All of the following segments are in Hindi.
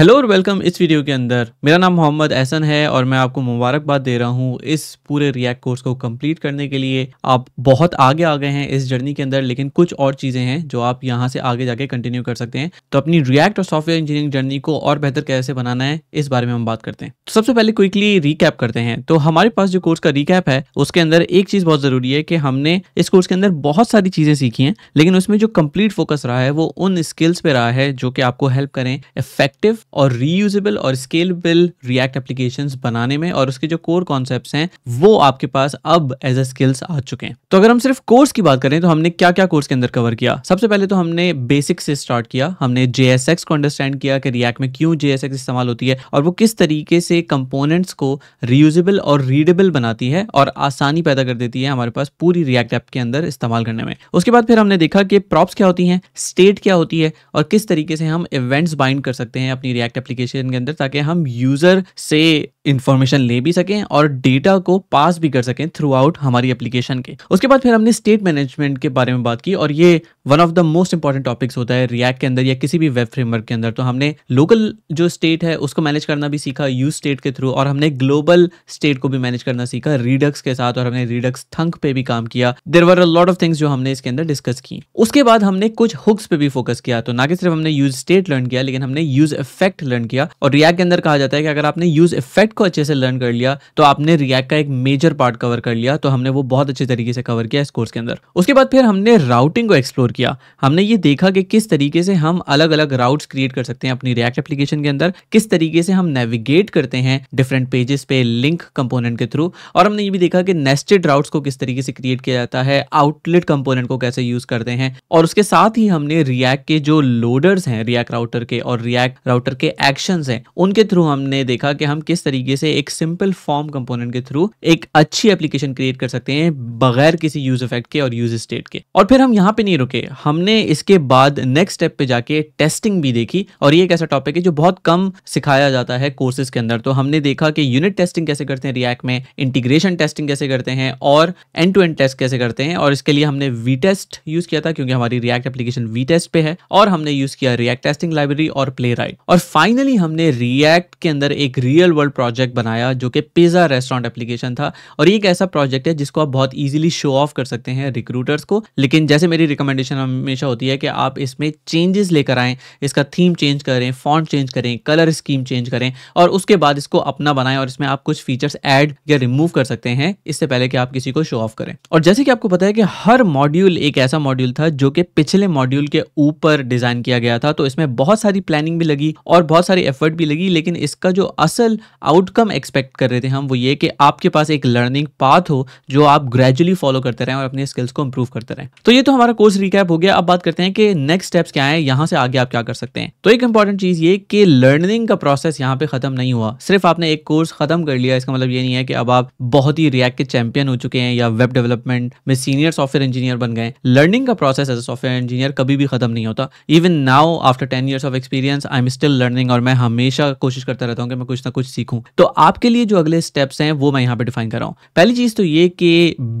हेलो और वेलकम इस वीडियो के अंदर मेरा नाम मोहम्मद एहसन है और मैं आपको मुबारकबाद दे रहा हूँ इस पूरे रिएक्ट कोर्स को कंप्लीट करने के लिए आप बहुत आगे आ गए हैं इस जर्नी के अंदर लेकिन कुछ और चीज़ें हैं जो आप यहाँ से आगे जाके कंटिन्यू कर सकते हैं तो अपनी रिएक्ट और सॉफ्टवेयर इंजीनियरिंग जर्नी को और बेहतर कैसे बनाना है इस बारे में हम बात करते हैं तो सबसे पहले क्विकली रिकैप करते हैं तो हमारे पास जो कोर्स का रिकैप है उसके अंदर एक चीज़ बहुत ज़रूरी है कि हमने इस कोर्स के अंदर बहुत सारी चीज़ें सीखी हैं लेकिन उसमें जो कम्प्लीट फोकस रहा है वो उन स्किल्स पर रहा है जो कि आपको हेल्प करें इफेक्टिव और रीयूजेबल और स्केलेबल रिएक्ट एप्लीकेशन बनाने में और उसके जो कोर कॉन्सेप्ट हैं वो आपके पास अब एज ए स्किल्स आ चुके हैं तो अगर हम सिर्फ कोर्स की बात करें तो हमने क्या क्या कोर्स के अंदर कवर किया सबसे पहले तो हमने बेसिक से स्टार्ट किया हमने जेएसएक्स को अंडरस्टैंड किया कि रिएक्ट में क्यों जेएसएक्स इस्तेमाल होती है और वो किस तरीके से कंपोनेंट्स को रीयूजेबल और रीडेबल बनाती है और आसानी पैदा कर देती है हमारे पास पूरी रिएक्ट ऐप के अंदर इस्तेमाल करने में उसके बाद फिर हमने देखा कि प्रॉप्स क्या होती हैं स्टेट क्या होती है और किस तरीके से हम इवेंट्स बाइंड कर सकते हैं अपनी रिएक्ट एप्लीकेशन के अंदर ताकि हम यूज़र से इन्फॉर्मेशन ले भी सकें और डेटा को पास भी कर सकें थ्रू आउट हमारी एप्लीकेशन के उसके बाद फिर हमने स्टेट मैनेजमेंट के बारे में बात की और ये one of the most important topics होता है रिएक्ट के अंदर या किसी भी वेब फ्रेमवर्क के अंदर तो हमने लोकल जो स्टेट है उसको मैनेज करना भी सीखा यू स्टेट के थ्रू और हमने ग्लोबल स्टेट को भी मैनेज करना सीखा रीडक्स के साथ और हमने रीडक्स थंक पे भी काम किया there were a lot of things जो हमने इसके अंदर डिस्कस की उसके बाद हमने कुछ हुक्स पे भी फोकस किया तो ना कि सिर्फ हमने यूज स्टेट लर्न किया लेकिन हमने यूज इफेक्ट लर्न किया और रिएक्ट के अंदर कहा जाता है कि अगर आपने यूज इफेक्ट को अच्छे से लर्न कर लिया तो आपने रिएक्ट का एक मेजर पार्ट कवर कर लिया तो हमने वो बहुत अच्छे तरीके से कवर किया इस कोर्स के अंदर उसके बाद फिर हमने राउटिंग को एक्सप्लोर किया हमने ये देखा कि किस तरीके से हम अलग अलग राउट्स क्रिएट कर सकते हैं अपनी रिएक्ट एप्लीकेशन के अंदर किस तरीके से हम नेविगेट करते हैं डिफरेंट पेजेस पे लिंक कंपोनेंट के थ्रू और हमने ये भी देखा कि नेस्टेड राउट्स को किस तरीके से क्रिएट किया जाता है आउटलेट कंपोनेंट को कैसे यूज करते हैं और उसके साथ ही हमने रिएक्ट के जो लोडर्स हैं रिएक्ट राउटर के और रिएक्ट राउटर के एक्शन हैं उनके थ्रू हमने देखा कि हम किस तरीके तरीके से एक सिंपल फॉर्म कंपोनेंट के थ्रू एक अच्छी एप्लीकेशन क्रिएट कर सकते हैं बगैर किसी यूज इफेक्ट के और यूज स्टेट के और फिर हम यहाँ पे नहीं रुके हमने इसके बाद नेक्स्ट स्टेप पे जाके टेस्टिंग भी देखी और ये एक ऐसा टॉपिक है जो बहुत कम सिखाया जाता है कोर्सेज के अंदर तो हमने देखा कि यूनिट टेस्टिंग कैसे करते हैं रियक्ट में इंटीग्रेशन टेस्टिंग कैसे करते हैं और एंड टू एंड टेस्ट कैसे करते हैं और इसके लिए हमने वी टेस्ट यूज किया था क्योंकि हमारी रियक्ट एप्लीकेशन वी टेस्ट पे है और हमने यूज किया रियक्ट टेस्टिंग लाइब्रेरी और प्ले और फाइनली हमने रियक्ट के अंदर एक रियल वर्ल्ड प्रोजेक्ट प्रोजेक्ट बनाया जो कि पिज़्ज़ा रेस्टोरेंट एप्लीकेशन था और ये एक ऐसा प्रोजेक्ट है जिसको आप बहुत ईजिली शो ऑफ कर सकते हैं रिक्रूटर्स को लेकिन जैसे मेरी रिकमेंडेशन हमेशा होती है कि आप इसमें चेंजेस लेकर आएँ इसका थीम चेंज करें फॉन्ट चेंज करें कलर स्कीम चेंज करें और उसके बाद इसको अपना बनाएं और इसमें आप कुछ फीचर्स ऐड या रिमूव कर सकते हैं इससे पहले कि आप किसी को शो ऑफ करें और जैसे कि आपको पता है कि हर मॉड्यूल एक ऐसा मॉड्यूल था जो कि पिछले मॉड्यूल के ऊपर डिजाइन किया गया था तो इसमें बहुत सारी प्लानिंग भी लगी और बहुत सारी एफर्ट भी लगी लेकिन इसका जो असल आउट आउटकम एक्सपेक्ट कर रहे थे हम वो ये कि आपके पास एक लर्निंग पाथ हो जो आप ग्रेजुअली फॉलो करते रहें और अपने स्किल्स को इंप्रूव करते रहें तो ये तो हमारा कोर्स रिकैप हो गया अब बात करते हैं कि नेक्स्ट स्टेप्स क्या है यहाँ से आगे आप क्या कर सकते हैं तो एक इंपॉर्टेंट चीज़ ये कि लर्निंग का प्रोसेस यहाँ पे खत्म नहीं हुआ सिर्फ आपने एक कोर्स खत्म कर लिया इसका मतलब ये नहीं है कि अब आप बहुत ही रिएक्ट के चैंपियन हो चुके हैं या वेब डेवलपमेंट में सीनियर सॉफ्टवेयर इंजीनियर बन गए लर्निंग का process as a software engineer कभी भी खत्म नहीं होता even now after ten years of experience I am still learning और मैं हमेशा कोशिश करता रहता हूँ कि मैं कुछ ना कुछ सीखूँ तो आपके लिए जो अगले स्टेप्स हैं वो मैं यहाँ पे डिफाइन कर रहा हूँ पहली चीज़ तो ये कि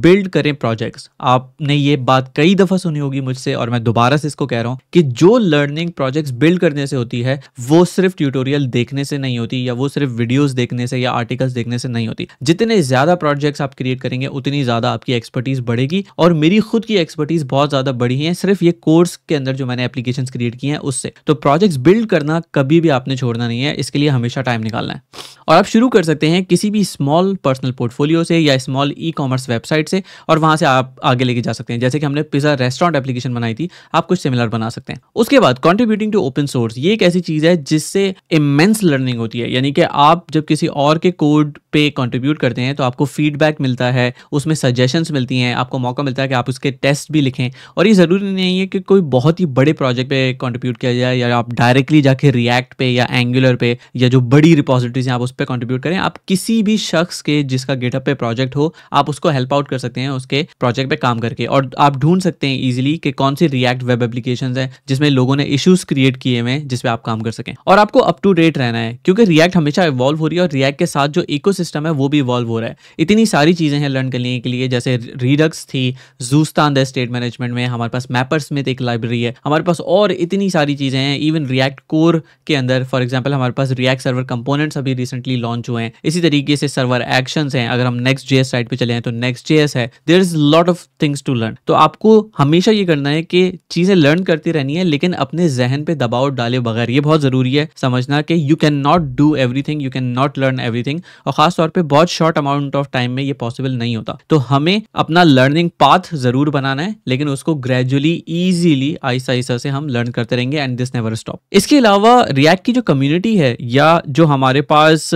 बिल्ड करें प्रोजेक्ट्स आपने ये बात कई दफ़ा सुनी होगी मुझसे और मैं दोबारा से इसको कह रहा हूँ कि जो लर्निंग प्रोजेक्ट्स बिल्ड करने से होती है वो सिर्फ ट्यूटोरियल देखने से नहीं होती या वो सिर्फ वीडियोज़ देखने से या आर्टिकल्स देखने से नहीं होती जितने ज़्यादा प्रोजेक्ट्स आप क्रिएट करेंगे उतनी ज़्यादा आपकी एक्सपर्टीज़ बढ़ेगी और मेरी खुद की एक्सपर्टीज़ बहुत ज़्यादा बढ़ी है सिर्फ ये कोर्स के अंदर जो मैंने एप्लीकेशन क्रिएट की हैं उससे तो प्रोजेक्ट्स बिल्ड करना कभी भी आपने छोड़ना नहीं है इसके लिए हमेशा टाइम निकालना है और आप शुरू कर सकते हैं किसी भी स्मॉल पर्सनल पोर्टफोलियो से या स्मॉल ई कॉमर्स वेबसाइट से और वहां से आप आगे लेके जा सकते हैं जैसे कि हमने पिज़्ज़ा रेस्टोरेंट एप्लीकेशन बनाई थी आप कुछ सिमिलर बना सकते हैं उसके बाद कॉन्ट्रीब्यूटिंग टू ओपन सोर्स ये एक ऐसी चीज़ है जिससे इमेंस लर्निंग होती है यानी कि आप जब किसी और के कोड पे कॉन्ट्रीब्यूट करते हैं तो आपको फीडबैक मिलता है उसमें सजेशंस मिलती हैं आपको मौका मिलता है कि आप उसके टेस्ट भी लिखें और ये ज़रूरी नहीं है कि कोई बहुत ही बड़े प्रोजेक्ट पे कॉन्ट्रीब्यूट किया जाए या आप डायरेक्टली जाके रिएक्ट पे या एंगुलर पे या जो बड़ी रिपोजिटरीज हैं आप उस पर कॉन्ट्रीब्यूट करें आप किसी भी शख्स के जिसका गेटअप पे प्रोजेक्ट हो आप उसको हेल्प आउट कर सकते हैं उसके प्रोजेक्ट पे काम करके और आप ढूंढ सकते हैं इजिली कि कौन सी रिएक्ट वेब एप्लीकेशन है जिसमें लोगों ने इशूज क्रिएट किए हुए हैं जिसपे आप काम कर सकें और आपको अप टू डेट रहना है क्योंकि रिएक्ट हमेशा इवॉल्व हो रही है और रिएक्ट के साथ जो इको है वो भी इवॉल्व हो रहा है इतनी सारी चीज़ें हैं लर्न करने के लिए जैसे रीडक्स थी जूस्तान द स्टेट मैनेजमेंट में हमारे पास मैपर्स में एक लाइब्रेरी है हमारे पास और इतनी सारी चीज़ें हैं इवन रिएक्ट कोर के अंदर फॉर एग्जाम्पल हमारे पास रिएक्ट सर्वर कंपोनेंट्स अभी रिसेंटली रिसेंटली लॉन्च हुए हैं इसी तरीके से सर्वर एक्शन हैं अगर हम नेक्स्ट जेएस साइड पे चले हैं तो नेक्स्ट जेएस है there is lot of things to learn तो आपको हमेशा ये करना है कि चीजें लर्न करती रहनी है लेकिन अपने जहन पे दबाव डाले बगैर ये बहुत जरूरी है समझना कि you can not do everything you can not learn everything और खासतौर पर बहुत शॉर्ट अमाउंट ऑफ टाइम में ये पॉसिबल नहीं होता तो हमें अपना लर्निंग पाथ जरूर बनाना है लेकिन उसको ग्रेजुअली ईजिली आहिस्ता आहिस्ता से हम लर्न करते रहेंगे एंड दिस नेवर स्टॉप इसके अलावा रिएक्ट की जो कम्युनिटी है या जो हमारे पास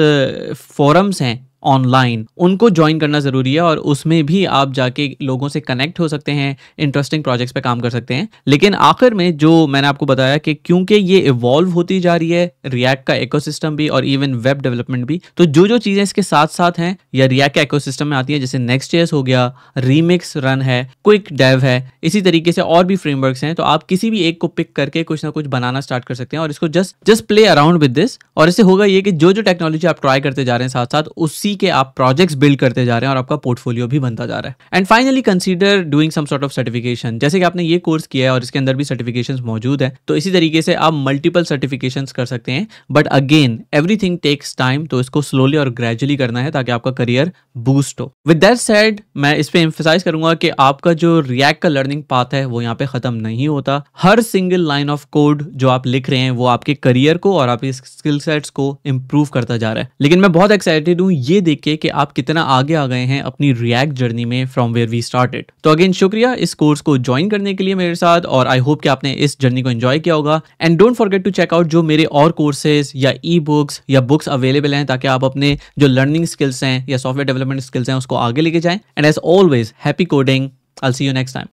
फोरम्स हैं ऑनलाइन उनको ज्वाइन करना ज़रूरी है और उसमें भी आप जाके लोगों से कनेक्ट हो सकते हैं इंटरेस्टिंग प्रोजेक्ट्स पे काम कर सकते हैं लेकिन आखिर में जो मैंने आपको बताया कि क्योंकि ये इवॉल्व होती जा रही है रिएक्ट का इकोसिस्टम भी और इवन वेब डेवलपमेंट भी तो जो जो चीज़ें इसके साथ साथ हैं या रिएक्ट का इकोसिस्टम में आती है जैसे नेक्स्ट हो गया रीमिक्स रन है क्विक डेव है इसी तरीके से और भी फ्रेमवर्क हैं तो आप किसी भी एक को पिक करके कुछ ना कुछ बनाना स्टार्ट कर सकते हैं और इसको just just play around with this और इससे होगा ये कि जो जो टेक्नोलॉजी आप ट्राई करते जा रहे हैं साथ साथ उसी सी के आप प्रोजेक्ट्स बिल्ड करते जा रहे हैं और आपका पोर्टफोलियो भी बनता जा रहा है and finally consider doing some sort of certification जैसे कि आपने ये कोर्स किया है और इसके अंदर भी सर्टिफिकेशन मौजूद है तो इसी तरीके से आप मल्टीपल सर्टिफिकेशन कर सकते हैं but again everything takes time तो इसको स्लोली और ग्रेजुअली करना है ताकि आपका करियर बूस्ट हो विद दैट सेड मैं इस पर एम्फोसाइज करूंगा कि आपका जो रिएक्ट का लर्निंग पाथ है वो यहाँ पे खत्म नहीं होता हर सिंगल लाइन ऑफ कोड जो आप लिख रहे हैं वो आपके करियर को और आपके स्किल सेट्स को इम्प्रूव करता जा रहा है लेकिन मैं बहुत एक्साइटेड हूँ ये के कि आप कितना आगे आ गए हैं अपनी रिएक्ट जर्नी में फ्रॉम वेयर वी स्टार्टेड तो अगेन शुक्रिया इस कोर्स को ज्वाइन करने के लिए मेरे साथ और आई होप कि आपने इस जर्नी को एंजॉय किया होगा and don't forget to check out जो मेरे और कोर्सेज या ई बुक्स या बुक्स अवेलेबल हैं ताकि आप अपने जो लर्निंग स्किल्स हैं या सॉफ्टवेयर डेवलपमेंट स्किल्स हैं उसको आगे लेके जाएं and as always happy coding I see you next time